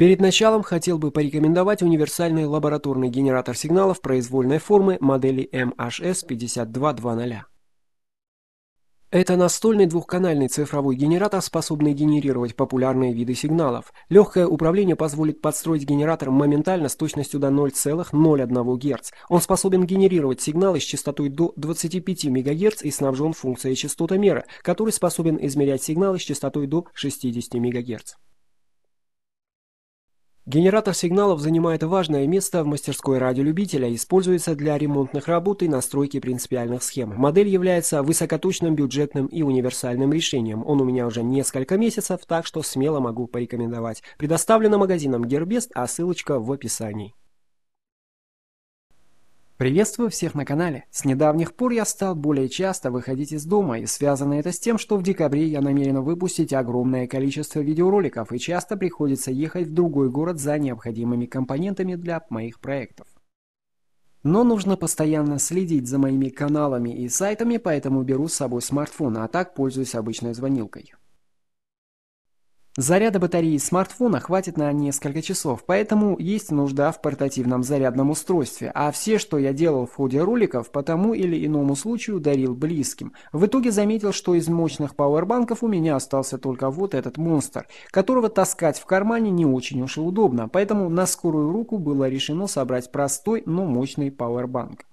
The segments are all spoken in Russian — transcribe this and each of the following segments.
Перед началом хотел бы порекомендовать универсальный лабораторный генератор сигналов произвольной формы модели MHS-5220. Это настольный двухканальный цифровой генератор, способный генерировать популярные виды сигналов. Легкое управление позволит подстроить генератор моментально с точностью до 0,01 Гц. Он способен генерировать сигналы с частотой до 25 МГц и снабжен функцией частотомера, который способен измерять сигналы с частотой до 60 МГц. Генератор сигналов занимает важное место в мастерской радиолюбителя, используется для ремонтных работ и настройки принципиальных схем. Модель является высокоточным, бюджетным и универсальным решением. Он у меня уже несколько месяцев, так что смело могу порекомендовать. Предоставлено магазином Гербест, а ссылочка в описании. Приветствую всех на канале. С недавних пор я стал более часто выходить из дома, и связано это с тем, что в декабре я намерен выпустить огромное количество видеороликов, и часто приходится ехать в другой город за необходимыми компонентами для моих проектов. Но нужно постоянно следить за моими каналами и сайтами, поэтому беру с собой смартфон, а так пользуюсь обычной звонилкой. Заряда батареи смартфона хватит на несколько часов, поэтому есть нужда в портативном зарядном устройстве, а все, что я делал в ходе роликов, по тому или иному случаю дарил близким. В итоге заметил, что из мощных пауэрбанков у меня остался только вот этот монстр, которого таскать в кармане не очень уж и удобно, поэтому на скорую руку было решено собрать простой, но мощный пауэрбанк.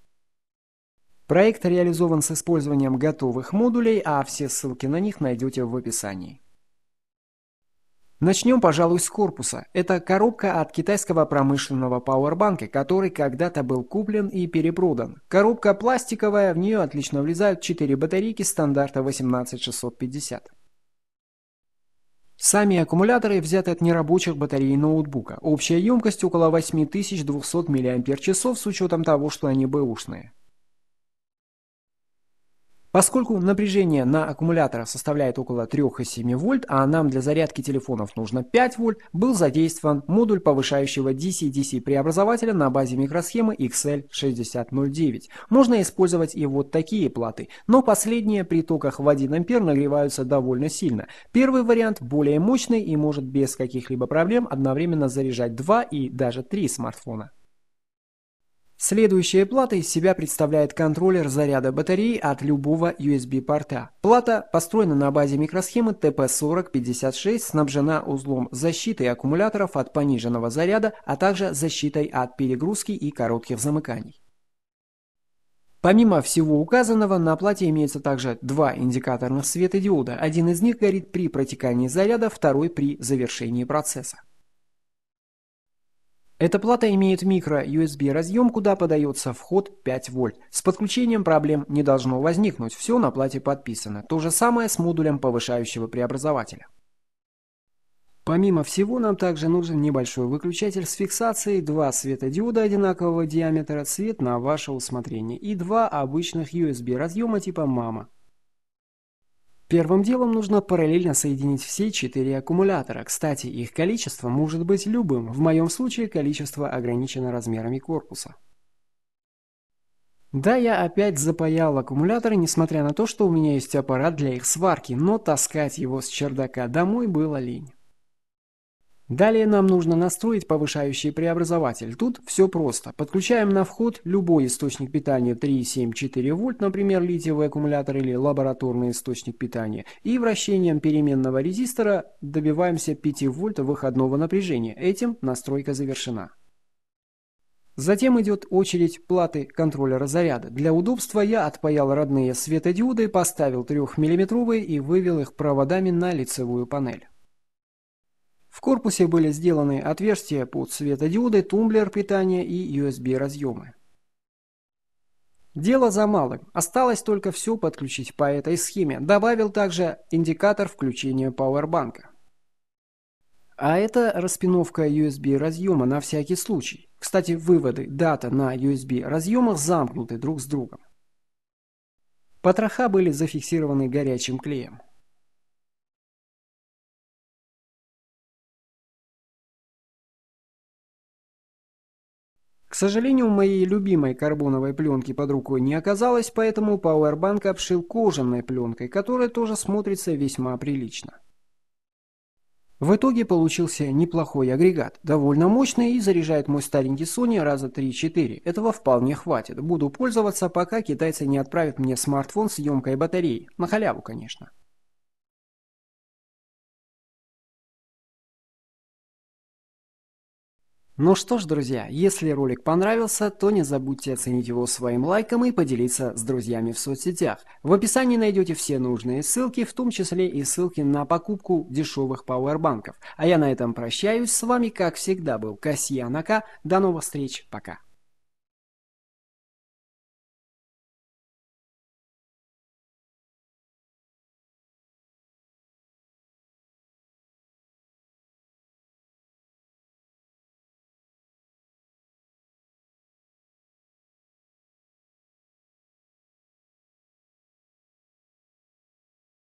Проект реализован с использованием готовых модулей, а все ссылки на них найдете в описании. Начнем, пожалуй, с корпуса. Это коробка от китайского промышленного пауэрбанка, который когда-то был куплен и перепродан. Коробка пластиковая, в нее отлично влезают 4 батарейки стандарта 18650. Сами аккумуляторы взяты от нерабочих батарей ноутбука. Общая емкость около 8200 мАч с учетом того, что они бэушные. Поскольку напряжение на аккумуляторах составляет около 3,7 вольт, а нам для зарядки телефонов нужно 5 вольт, был задействован модуль повышающего DC-DC преобразователя на базе микросхемы XL6009. Можно использовать и вот такие платы, но последние при токах в 1 ампер нагреваются довольно сильно. Первый вариант более мощный и может без каких-либо проблем одновременно заряжать 2 и даже 3 смартфона. Следующая плата из себя представляет контроллер заряда батареи от любого USB-порта. Плата построена на базе микросхемы TP4056, снабжена узлом защиты аккумуляторов от пониженного заряда, а также защитой от перегрузки и коротких замыканий. Помимо всего указанного, на плате имеется также два индикаторных светодиода. Один из них горит при протекании заряда, второй при завершении процесса. Эта плата имеет микро-USB разъем, куда подается вход 5 вольт. С подключением проблем не должно возникнуть, все на плате подписано. То же самое с модулем повышающего преобразователя. Помимо всего, нам также нужен небольшой выключатель с фиксацией, два светодиода одинакового диаметра, цвет на ваше усмотрение и два обычных USB разъема типа «Мама». Первым делом нужно параллельно соединить все четыре аккумулятора. Кстати, их количество может быть любым. В моем случае количество ограничено размерами корпуса. Да, я опять запаял аккумуляторы, несмотря на то, что у меня есть аппарат для их сварки, но таскать его с чердака домой было лень. Далее нам нужно настроить повышающий преобразователь. Тут все просто. Подключаем на вход любой источник питания 3,7-4 вольт, например, литиевый аккумулятор или лабораторный источник питания. И вращением переменного резистора добиваемся 5 вольт выходного напряжения. Этим настройка завершена. Затем идет очередь платы контроллера заряда. Для удобства я отпаял родные светодиоды, поставил 3-мм и вывел их проводами на лицевую панель. В корпусе были сделаны отверстия под светодиоды, тумблер питания и USB-разъемы. Дело за малым. Осталось только все подключить по этой схеме. Добавил также индикатор включения пауэрбанка. А это распиновка USB разъема на всякий случай. Кстати, выводы дата на USB разъемах замкнуты друг с другом. Потроха были зафиксированы горячим клеем. сожалению, моей любимой карбоновой пленки под рукой не оказалось, поэтому пауэрбанк обшил кожаной пленкой, которая тоже смотрится весьма прилично. В итоге получился неплохой агрегат, довольно мощный и заряжает мой старенький Sony раза 3-4. Этого вполне хватит. Буду пользоваться, пока китайцы не отправят мне смартфон с емкой батареей. На халяву, конечно. Ну что ж, друзья, если ролик понравился, то не забудьте оценить его своим лайком и поделиться с друзьями в соцсетях. В описании найдете все нужные ссылки, в том числе и ссылки на покупку дешевых пауэрбанков. А я на этом прощаюсь. С вами, как всегда, был Касьян Ака. До новых встреч. Пока.